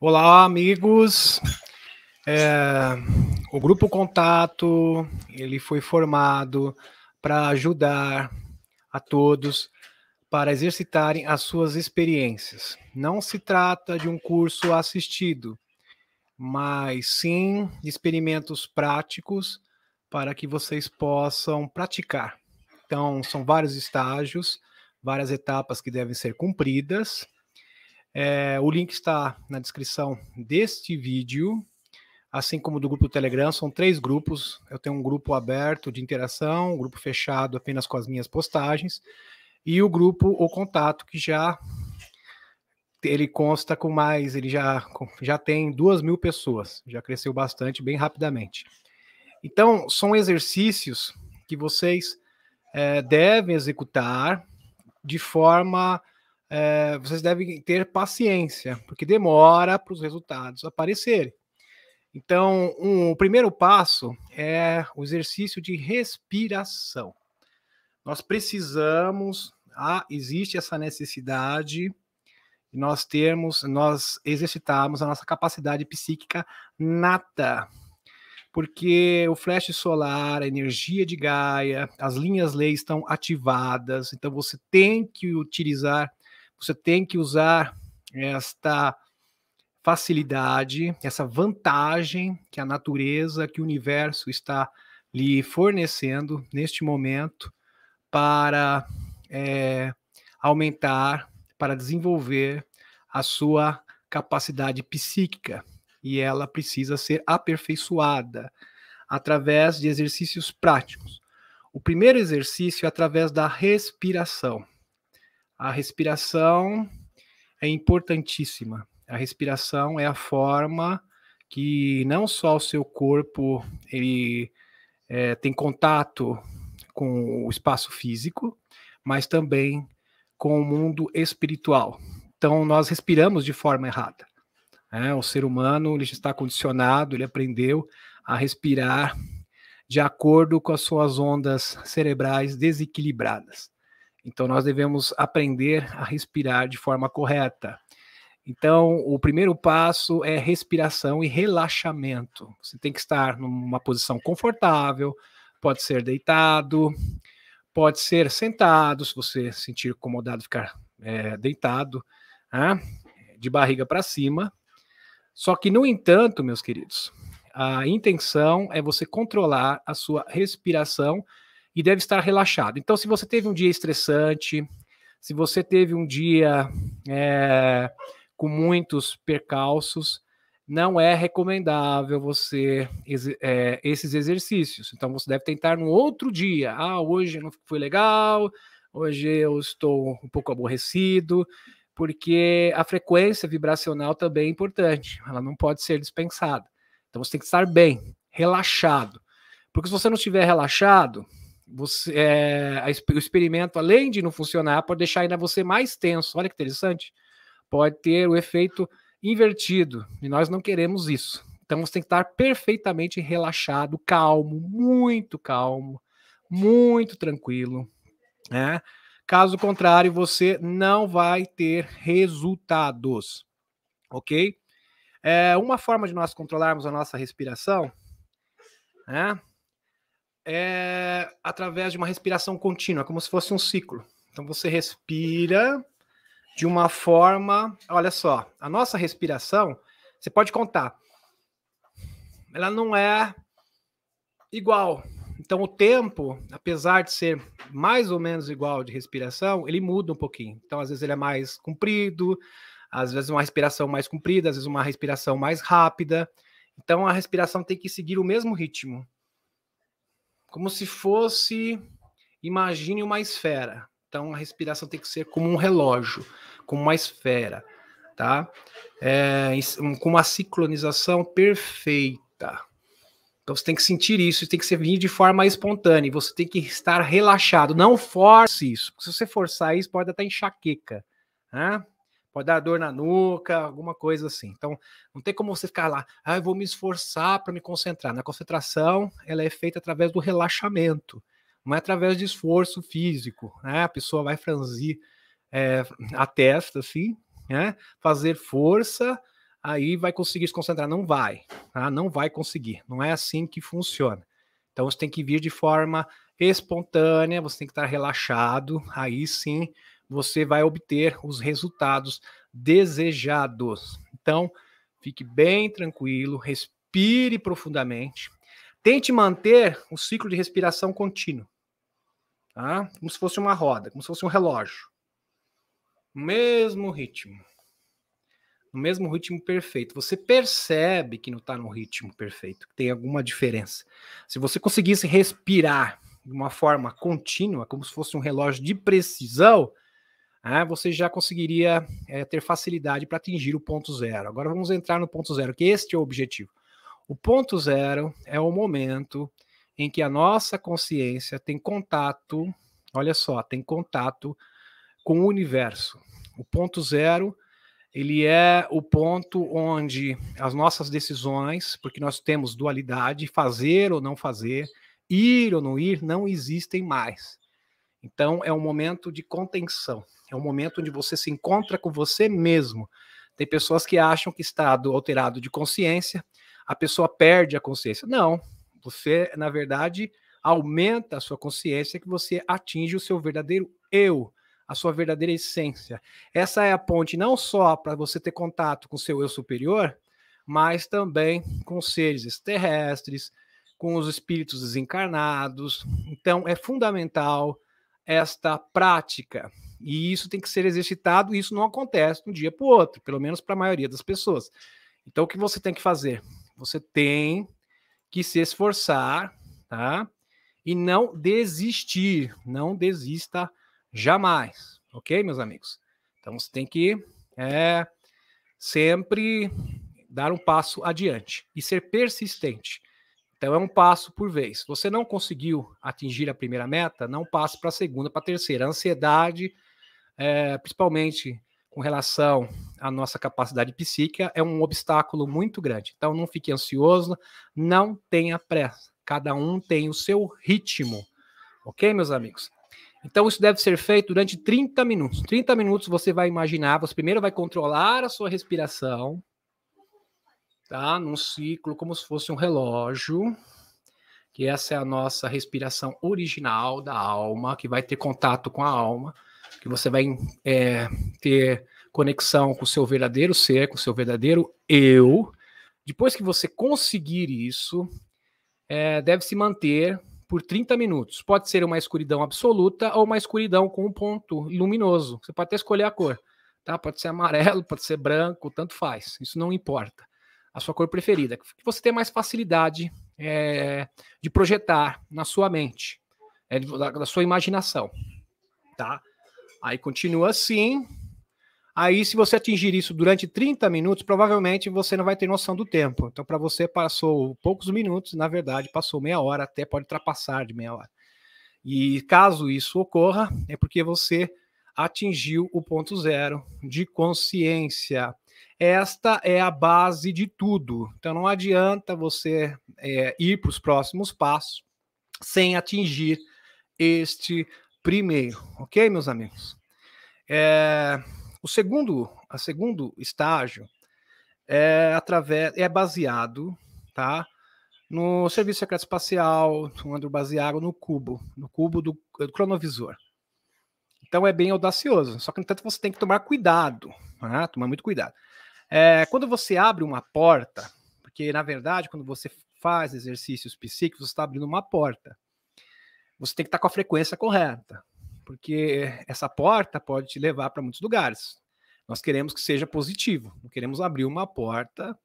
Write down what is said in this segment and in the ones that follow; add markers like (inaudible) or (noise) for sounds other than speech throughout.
Olá, amigos. É, o Grupo Contato ele foi formado para ajudar a todos para exercitarem as suas experiências. Não se trata de um curso assistido, mas sim experimentos práticos para que vocês possam praticar. Então, são vários estágios, várias etapas que devem ser cumpridas é, o link está na descrição deste vídeo, assim como do grupo Telegram. São três grupos. Eu tenho um grupo aberto de interação, um grupo fechado apenas com as minhas postagens, e o grupo O Contato, que já ele consta com mais, ele já, já tem duas mil pessoas, já cresceu bastante, bem rapidamente. Então, são exercícios que vocês é, devem executar de forma é, vocês devem ter paciência, porque demora para os resultados aparecerem. Então, um, o primeiro passo é o exercício de respiração. Nós precisamos, ah, existe essa necessidade nós temos nós exercitarmos a nossa capacidade psíquica nata. Porque o flash solar, a energia de Gaia, as linhas leis estão ativadas, então você tem que utilizar você tem que usar esta facilidade, essa vantagem que a natureza, que o universo está lhe fornecendo neste momento para é, aumentar, para desenvolver a sua capacidade psíquica e ela precisa ser aperfeiçoada através de exercícios práticos. O primeiro exercício é através da respiração. A respiração é importantíssima. A respiração é a forma que não só o seu corpo ele é, tem contato com o espaço físico, mas também com o mundo espiritual. Então nós respiramos de forma errada. Né? O ser humano ele está condicionado, ele aprendeu a respirar de acordo com as suas ondas cerebrais desequilibradas. Então, nós devemos aprender a respirar de forma correta. Então, o primeiro passo é respiração e relaxamento. Você tem que estar numa posição confortável, pode ser deitado, pode ser sentado, se você sentir incomodado ficar é, deitado, né? de barriga para cima. Só que, no entanto, meus queridos, a intenção é você controlar a sua respiração e deve estar relaxado. Então, se você teve um dia estressante, se você teve um dia é, com muitos percalços, não é recomendável você é, esses exercícios. Então, você deve tentar no outro dia. Ah, hoje não foi legal, hoje eu estou um pouco aborrecido, porque a frequência vibracional também é importante, ela não pode ser dispensada. Então, você tem que estar bem, relaxado. Porque se você não estiver relaxado, você, é, o experimento, além de não funcionar, pode deixar ainda você mais tenso. Olha que interessante. Pode ter o efeito invertido, e nós não queremos isso. Então você tem que estar perfeitamente relaxado, calmo, muito calmo, muito tranquilo. Né? Caso contrário, você não vai ter resultados. Ok? É, uma forma de nós controlarmos a nossa respiração né, é através de uma respiração contínua, como se fosse um ciclo. Então você respira de uma forma. Olha só, a nossa respiração, você pode contar, ela não é igual. Então o tempo, apesar de ser mais ou menos igual de respiração, ele muda um pouquinho. Então às vezes ele é mais comprido, às vezes uma respiração mais comprida, às vezes uma respiração mais rápida. Então a respiração tem que seguir o mesmo ritmo como se fosse, imagine uma esfera. Então a respiração tem que ser como um relógio, como uma esfera, tá? É, com uma sincronização perfeita. Então você tem que sentir isso, tem que ser vir de forma espontânea, você tem que estar relaxado, não force isso, porque se você forçar isso pode até enxaqueca, né? pode dar dor na nuca, alguma coisa assim. Então, não tem como você ficar lá, ah, eu vou me esforçar para me concentrar. Na concentração, ela é feita através do relaxamento, não é através de esforço físico. Né? A pessoa vai franzir é, a testa, assim, né? fazer força, aí vai conseguir se concentrar. Não vai, tá? não vai conseguir. Não é assim que funciona. Então, você tem que vir de forma espontânea, você tem que estar relaxado, aí sim você vai obter os resultados desejados. Então, fique bem tranquilo, respire profundamente, tente manter o ciclo de respiração contínuo, tá? como se fosse uma roda, como se fosse um relógio. No mesmo ritmo. No mesmo ritmo perfeito. Você percebe que não está no ritmo perfeito, que tem alguma diferença. Se você conseguisse respirar de uma forma contínua, como se fosse um relógio de precisão, ah, você já conseguiria é, ter facilidade para atingir o ponto zero. Agora vamos entrar no ponto zero, que este é o objetivo. O ponto zero é o momento em que a nossa consciência tem contato, olha só, tem contato com o universo. O ponto zero, ele é o ponto onde as nossas decisões, porque nós temos dualidade, fazer ou não fazer, ir ou não ir, não existem mais. Então, é um momento de contenção, é um momento onde você se encontra com você mesmo. Tem pessoas que acham que estado alterado de consciência, a pessoa perde a consciência. Não, você, na verdade, aumenta a sua consciência que você atinge o seu verdadeiro eu, a sua verdadeira essência. Essa é a ponte não só para você ter contato com o seu eu superior, mas também com os seres extraterrestres, com os espíritos desencarnados. Então, é fundamental esta prática. E isso tem que ser exercitado, e isso não acontece de um dia para o outro, pelo menos para a maioria das pessoas. Então, o que você tem que fazer? Você tem que se esforçar, tá? E não desistir, não desista jamais, ok, meus amigos? Então, você tem que é, sempre dar um passo adiante e ser persistente. Então é um passo por vez. Se você não conseguiu atingir a primeira meta, não passe para a segunda, para a terceira. A ansiedade, é, principalmente com relação à nossa capacidade psíquica, é um obstáculo muito grande. Então não fique ansioso, não tenha pressa. Cada um tem o seu ritmo. Ok, meus amigos? Então, isso deve ser feito durante 30 minutos. 30 minutos você vai imaginar, você primeiro vai controlar a sua respiração, tá? Num ciclo como se fosse um relógio, que essa é a nossa respiração original da alma, que vai ter contato com a alma, que você vai é, ter conexão com o seu verdadeiro ser, com o seu verdadeiro eu. Depois que você conseguir isso, é, deve se manter por 30 minutos. Pode ser uma escuridão absoluta ou uma escuridão com um ponto luminoso. Você pode até escolher a cor. Tá? Pode ser amarelo, pode ser branco, tanto faz. Isso não importa a sua cor preferida, que você tem mais facilidade é, de projetar na sua mente, é, da, da, sua imaginação, tá? Aí continua assim. Aí, se você atingir isso durante 30 minutos, provavelmente você não vai ter noção do tempo. Então, para você, passou poucos minutos, na verdade, passou meia hora, até pode ultrapassar de meia hora. E caso isso ocorra, é porque você atingiu o ponto zero de consciência. Esta é a base de tudo. Então não adianta você é, ir para os próximos passos sem atingir este primeiro, ok, meus amigos? É, o segundo, a segundo estágio é através é baseado, tá? No serviço secreto espacial, no baseado no cubo, no cubo do, do cronovisor. Então é bem audacioso. Só que, no entanto, você tem que tomar cuidado, né? tomar muito cuidado. É, quando você abre uma porta, porque na verdade, quando você faz exercícios psíquicos, você está abrindo uma porta. Você tem que estar tá com a frequência correta, porque essa porta pode te levar para muitos lugares. Nós queremos que seja positivo, não queremos abrir uma porta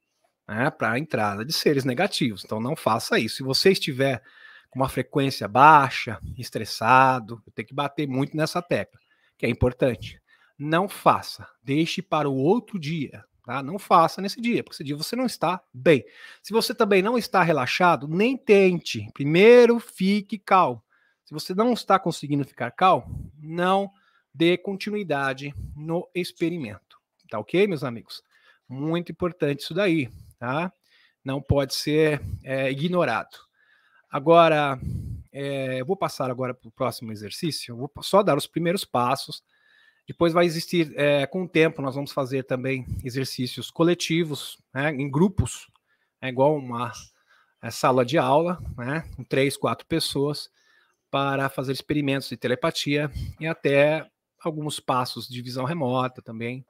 né, para a entrada de seres negativos. Então não faça isso. Se você estiver com uma frequência baixa, estressado, tem que bater muito nessa tecla, que é importante. Não faça, deixe para o outro dia. Tá? Não faça nesse dia, porque esse dia você não está bem. Se você também não está relaxado, nem tente. Primeiro fique calmo. Se você não está conseguindo ficar calmo, não dê continuidade no experimento. Tá ok, meus amigos? Muito importante isso daí, tá? Não pode ser é, ignorado. Agora, é, eu vou passar agora para o próximo exercício. Eu vou só dar os primeiros passos depois vai existir, é, com o tempo, nós vamos fazer também exercícios coletivos, né, em grupos, é igual uma é, sala de aula, né, com três, quatro pessoas, para fazer experimentos de telepatia e até alguns passos de visão remota também,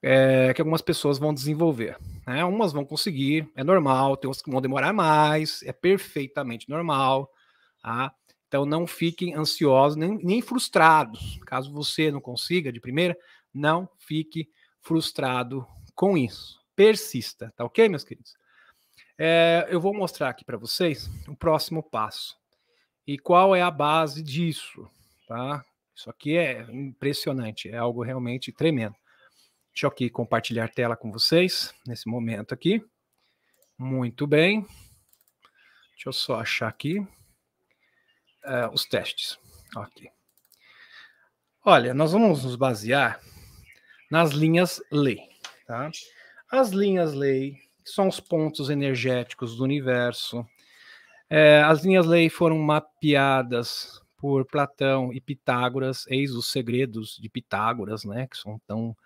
é, que algumas pessoas vão desenvolver. Né? Umas vão conseguir, é normal, tem outras que vão demorar mais, é perfeitamente normal. Tá? Então não fiquem ansiosos nem, nem frustrados. Caso você não consiga de primeira, não fique frustrado com isso. Persista, tá ok, meus queridos? É, eu vou mostrar aqui para vocês o próximo passo e qual é a base disso, tá? Isso aqui é impressionante, é algo realmente tremendo. Deixa eu aqui compartilhar tela com vocês nesse momento aqui. Muito bem. Deixa eu só achar aqui uh, os testes. Ok. Olha, nós vamos nos basear nas linhas lei. Tá? As linhas lei são os pontos energéticos do universo. É, as linhas lei foram mapeadas por Platão e Pitágoras, eis os segredos de Pitágoras, né, que são tão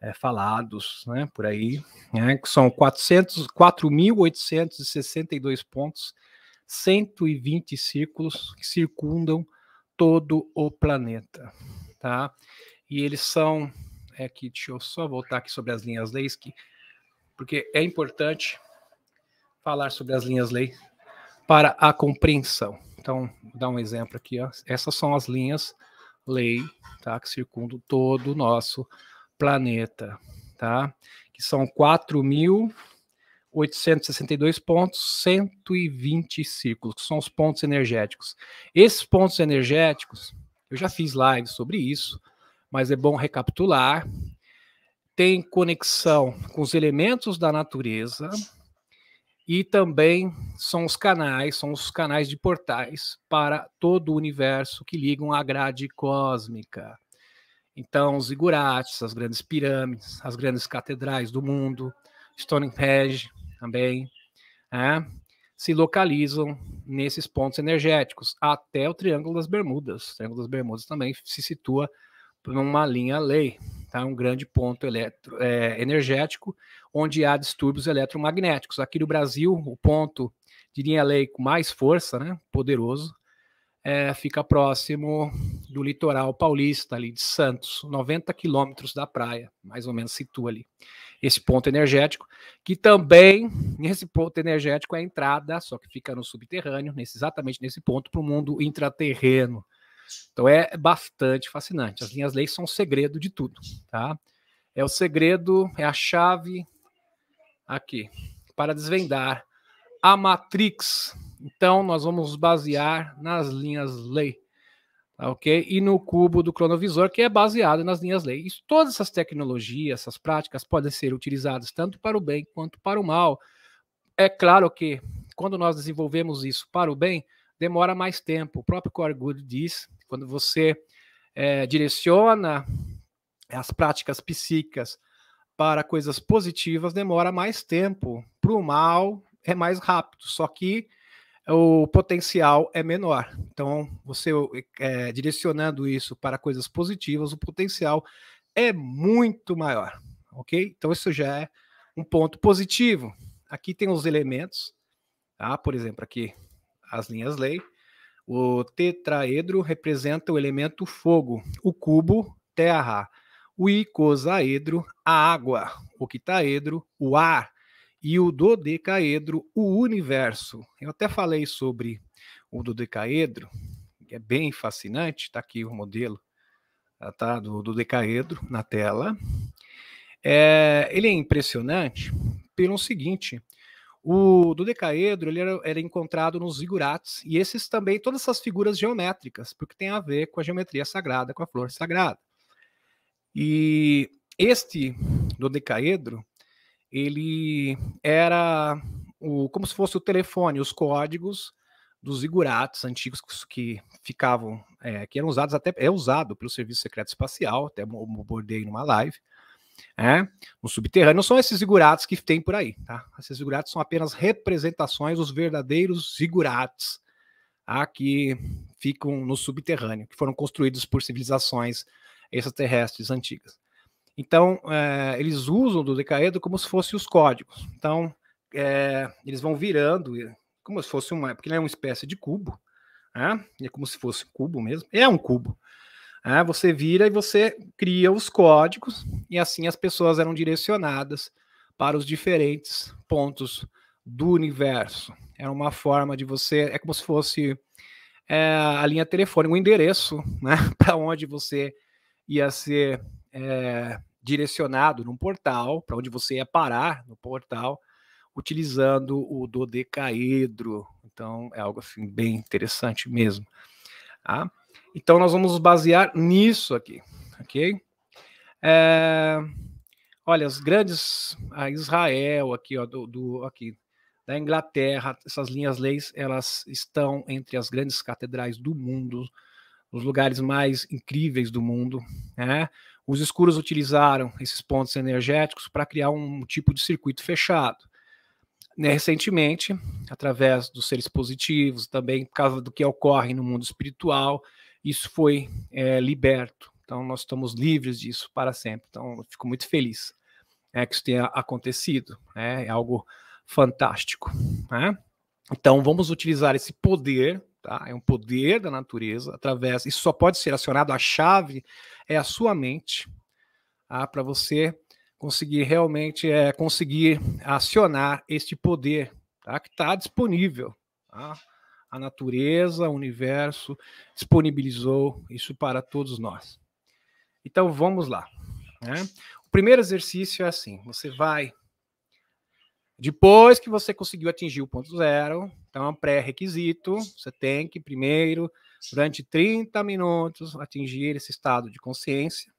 é, falados né, por aí, né, que são 4.862 pontos 120 círculos que circundam todo o planeta, tá? E eles são, é que deixa eu só voltar aqui sobre as linhas leis que, porque é importante falar sobre as linhas leis para a compreensão. Então, vou dar um exemplo aqui, ó. Essas são as linhas lei, tá? Que circundam todo o nosso planeta, tá? Que são 4 mil 862 pontos, 120 círculos, que são os pontos energéticos. Esses pontos energéticos, eu já fiz live sobre isso, mas é bom recapitular. Tem conexão com os elementos da natureza e também são os canais, são os canais de portais para todo o universo que ligam à grade cósmica. Então, os igurates, as grandes pirâmides, as grandes catedrais do mundo, Stonehenge, também, né, se localizam nesses pontos energéticos, até o Triângulo das Bermudas. O Triângulo das Bermudas também se situa numa linha lei, tá? um grande ponto eletro, é, energético, onde há distúrbios eletromagnéticos. Aqui no Brasil, o ponto de linha lei com mais força, né, poderoso, é, fica próximo do litoral paulista, ali de Santos, 90 quilômetros da praia, mais ou menos situa ali esse ponto energético, que também, nesse ponto energético, é a entrada, só que fica no subterrâneo, nesse, exatamente nesse ponto, para o mundo intraterreno. Então é bastante fascinante. As linhas leis são o segredo de tudo, tá? É o segredo, é a chave aqui para desvendar a Matrix. Então nós vamos basear nas linhas lei. Tá ok? E no cubo do cronovisor, que é baseado nas linhas leis. Todas essas tecnologias, essas práticas podem ser utilizadas tanto para o bem quanto para o mal. É claro que quando nós desenvolvemos isso para o bem, demora mais tempo. O próprio Core Good diz, quando você é, direciona as práticas psíquicas para coisas positivas, demora mais tempo. Para o mal, é mais rápido. Só que o potencial é menor. Então, você é, direcionando isso para coisas positivas, o potencial é muito maior, ok? Então, isso já é um ponto positivo. Aqui tem os elementos, tá? por exemplo, aqui as linhas lei. O tetraedro representa o elemento fogo, o cubo, terra, o icosaedro, a água, o quitaedro, o ar, e o dodecaedro, o universo. Eu até falei sobre o dodecaedro, que é bem fascinante, está aqui o modelo ah, tá, do dodecaedro na tela. É, ele é impressionante pelo seguinte, o dodecaedro ele era, era, encontrado nos zigurates, e esses também, todas essas figuras geométricas, porque tem a ver com a geometria sagrada, com a flor sagrada. E este dodecaedro, ele era o, como se fosse o telefone, os códigos dos igurates antigos que, ficavam, é, que eram usados até, é usado pelo Serviço Secreto Espacial, até abordei numa live, é, no subterrâneo, não são esses igurates que tem por aí, tá? Esses igurates são apenas representações dos verdadeiros igurates tá? que ficam no subterrâneo, que foram construídos por civilizações extraterrestres antigas. Então, é, eles usam do Decaedo como se fossem os códigos. Então, é, eles vão virando, é como se fosse uma. Porque ele é uma espécie de cubo, né? é como se fosse um cubo mesmo. É um cubo. É, você vira e você cria os códigos, e assim as pessoas eram direcionadas para os diferentes pontos do universo. Era uma forma de você. É como se fosse é, a linha telefônica, o um endereço né? (laughs) para onde você ia ser é, direcionado num portal, para onde você ia parar no portal, utilizando o dodecaedro. Então, é algo assim bem interessante mesmo. Tá? Então, nós vamos nos basear nisso aqui, ok? É, olha, as grandes... A Israel aqui, ó, do, do aqui da Inglaterra, essas linhas leis, elas estão entre as grandes catedrais do mundo, os lugares mais incríveis do mundo. Né? Os escuros utilizaram esses pontos energéticos para criar um tipo de circuito fechado. Né, recentemente, através dos seres positivos, também por causa do que ocorre no mundo espiritual, isso foi é, liberto. Então, nós estamos livres disso para sempre. Então, fico muito feliz né, que isso tenha acontecido. Né? É algo fantástico. Né? Então, vamos utilizar esse poder Tá? É um poder da natureza através. Isso só pode ser acionado. A chave é a sua mente, tá? para você conseguir realmente é, conseguir acionar este poder tá? que está disponível. Tá? A natureza, o universo disponibilizou isso para todos nós. Então vamos lá. Né? O primeiro exercício é assim: você vai depois que você conseguiu atingir o ponto zero, então é um pré-requisito, você tem que primeiro, durante 30 minutos, atingir esse estado de consciência.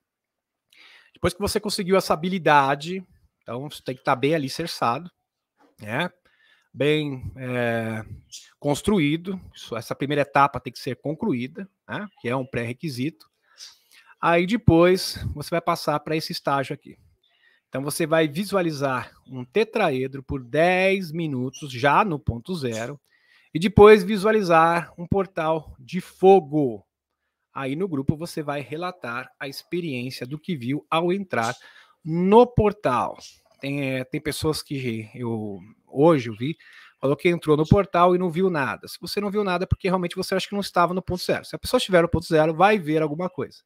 Depois que você conseguiu essa habilidade, então você tem que estar tá bem alicerçado, né? bem é, construído, essa primeira etapa tem que ser concluída, né? que é um pré-requisito. Aí depois você vai passar para esse estágio aqui. Então você vai visualizar um tetraedro por 10 minutos, já no ponto zero, e depois visualizar um portal de fogo. Aí no grupo você vai relatar a experiência do que viu ao entrar no portal. Tem, é, tem pessoas que eu hoje eu vi, falou que entrou no portal e não viu nada. Se você não viu nada, é porque realmente você acha que não estava no ponto zero. Se a pessoa estiver no ponto zero, vai ver alguma coisa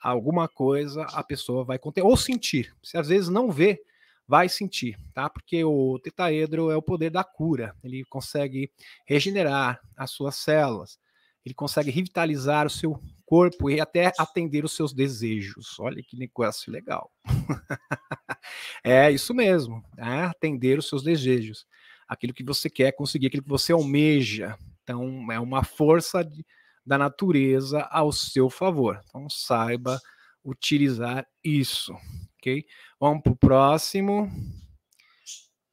alguma coisa a pessoa vai conter, ou sentir. Se às vezes não vê, vai sentir, tá? Porque o tetaedro é o poder da cura, ele consegue regenerar as suas células, ele consegue revitalizar o seu corpo e até atender os seus desejos. Olha que negócio legal. (laughs) é isso mesmo, né? atender os seus desejos, aquilo que você quer conseguir, aquilo que você almeja. Então, é uma força de, da natureza ao seu favor. Então saiba utilizar isso, ok? Vamos para o próximo.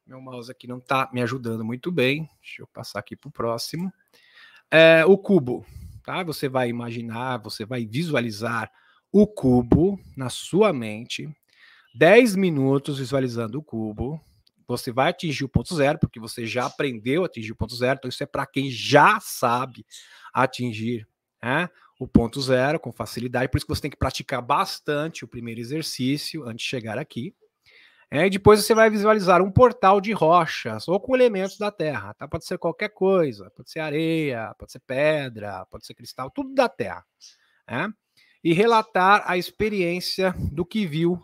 Meu mouse aqui não está me ajudando muito bem. Deixa eu passar aqui para o próximo. É, o cubo, tá? Você vai imaginar, você vai visualizar o cubo na sua mente. 10 minutos visualizando o cubo. Você vai atingir o ponto zero, porque você já aprendeu a atingir o ponto zero. Então, isso é para quem já sabe atingir né, o ponto zero com facilidade. Por isso que você tem que praticar bastante o primeiro exercício antes de chegar aqui. É, e depois você vai visualizar um portal de rochas ou com elementos da Terra. Tá? Pode ser qualquer coisa, pode ser areia, pode ser pedra, pode ser cristal, tudo da Terra. Né? E relatar a experiência do que viu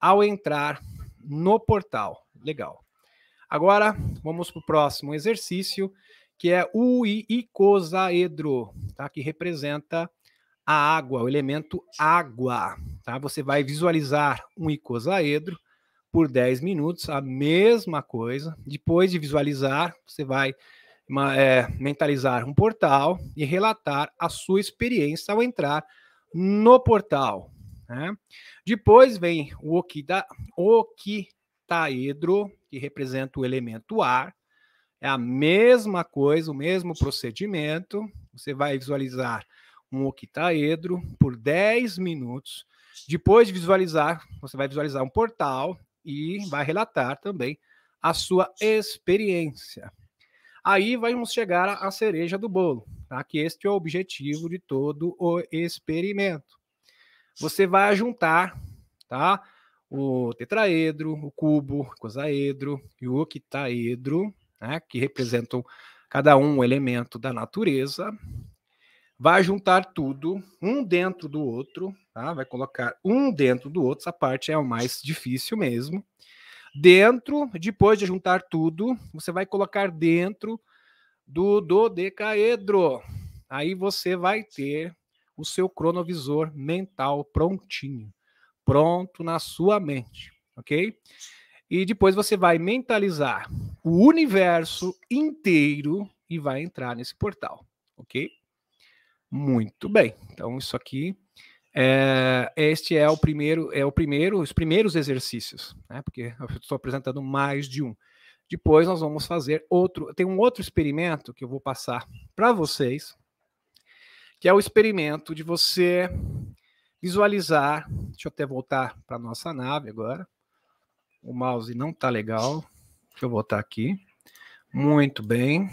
ao entrar no portal. Legal. Agora, vamos para o próximo exercício, que é o icosaedro, tá? que representa a água, o elemento água. Tá? Você vai visualizar um icosaedro por 10 minutos, a mesma coisa. Depois de visualizar, você vai é, mentalizar um portal e relatar a sua experiência ao entrar no portal. Né? Depois vem o okida, que representa o elemento ar, é a mesma coisa, o mesmo procedimento. Você vai visualizar um octaedro por 10 minutos. Depois de visualizar, você vai visualizar um portal e vai relatar também a sua experiência. Aí vamos chegar à cereja do bolo, tá? que este é o objetivo de todo o experimento. Você vai juntar tá? o tetraedro, o cubo, o cosaedro e o octaedro né, que representam cada um elemento da natureza, vai juntar tudo, um dentro do outro, tá? vai colocar um dentro do outro, essa parte é o mais difícil mesmo. Dentro, depois de juntar tudo, você vai colocar dentro do dodecaedro. Aí você vai ter o seu cronovisor mental prontinho, pronto na sua mente, ok? E depois você vai mentalizar o universo inteiro e vai entrar nesse portal, ok? Muito bem. Então isso aqui é, este é o primeiro, é o primeiro, os primeiros exercícios, né? Porque eu estou apresentando mais de um. Depois nós vamos fazer outro. Tem um outro experimento que eu vou passar para vocês, que é o experimento de você visualizar. Deixa eu até voltar para nossa nave agora. O mouse não está legal. Deixa eu botar aqui. Muito bem.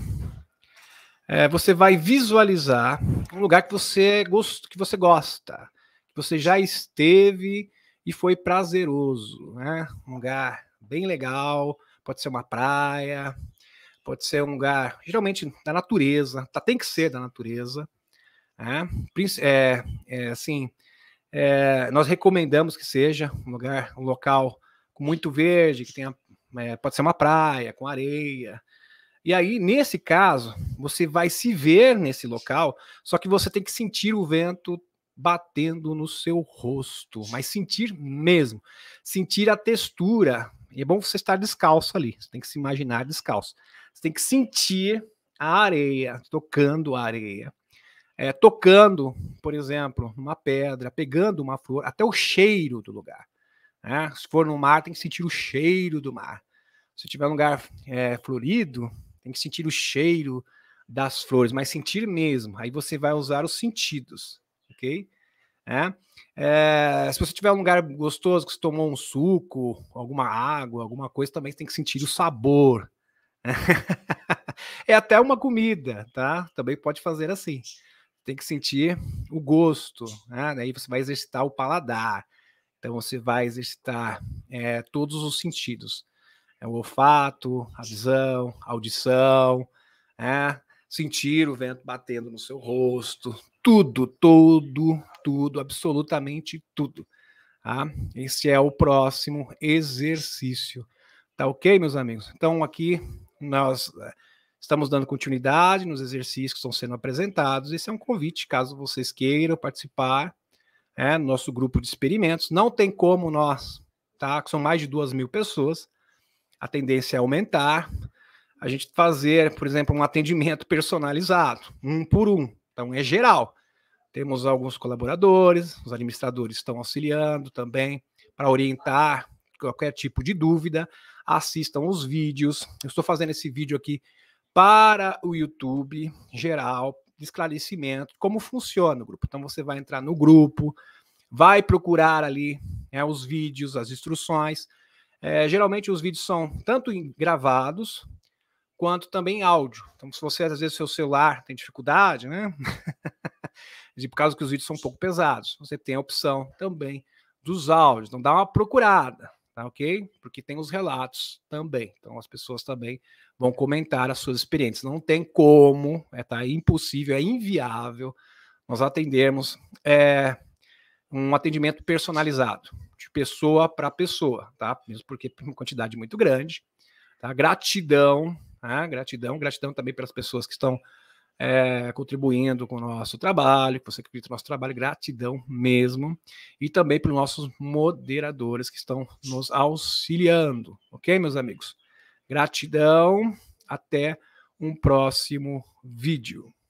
É, você vai visualizar um lugar que você, é gost... que você gosta, que você já esteve e foi prazeroso, né? Um lugar bem legal, pode ser uma praia, pode ser um lugar, geralmente da natureza, tá, tem que ser da natureza, né? É, é, assim, é, nós recomendamos que seja um lugar, um local com muito verde, que tenha é, pode ser uma praia, com areia. E aí, nesse caso, você vai se ver nesse local, só que você tem que sentir o vento batendo no seu rosto, mas sentir mesmo, sentir a textura. E é bom você estar descalço ali, você tem que se imaginar descalço. Você tem que sentir a areia, tocando a areia. É, tocando, por exemplo, uma pedra, pegando uma flor, até o cheiro do lugar. Né? Se for no mar, tem que sentir o cheiro do mar. Se tiver um lugar é, florido, tem que sentir o cheiro das flores, mas sentir mesmo. Aí você vai usar os sentidos, ok? É. É, se você tiver um lugar gostoso que você tomou um suco, alguma água, alguma coisa, também tem que sentir o sabor. Né? (laughs) é até uma comida, tá? Também pode fazer assim. Tem que sentir o gosto, né? Daí você vai exercitar o paladar. Então você vai exercitar é, todos os sentidos: é, o olfato, a visão, a audição, é, sentir o vento batendo no seu rosto, tudo, tudo, tudo, absolutamente tudo. Tá? Esse é o próximo exercício. Tá ok, meus amigos? Então aqui nós eh, estamos dando continuidade nos exercícios que estão sendo apresentados. Esse é um convite, caso vocês queiram participar é, nosso grupo de experimentos. Não tem como nós, tá? Que são mais de duas mil pessoas, a tendência é aumentar. A gente fazer, por exemplo, um atendimento personalizado, um por um. Então é geral. Temos alguns colaboradores, os administradores estão auxiliando também para orientar qualquer tipo de dúvida. Assistam os vídeos. Eu estou fazendo esse vídeo aqui para o YouTube geral, de esclarecimento, como funciona o grupo. Então você vai entrar no grupo, vai procurar ali né, os vídeos, as instruções. É, geralmente os vídeos são tanto gravados quanto também áudio. Então, se você às vezes seu celular tem dificuldade, né? (laughs) de por causa que os vídeos são um pouco pesados, você tem a opção também dos áudios. Então dá uma procurada. Tá, ok? Porque tem os relatos também. Então as pessoas também vão comentar as suas experiências. Não tem como, é tá, é impossível, é inviável nós atendermos é, um atendimento personalizado, de pessoa para pessoa, tá? Mesmo porque tem uma quantidade muito grande. Tá? Gratidão, tá? gratidão, gratidão também pelas pessoas que estão é, contribuindo com o nosso trabalho, que você acredita no nosso trabalho, gratidão mesmo. E também para os nossos moderadores que estão nos auxiliando, ok, meus amigos? Gratidão, até um próximo vídeo.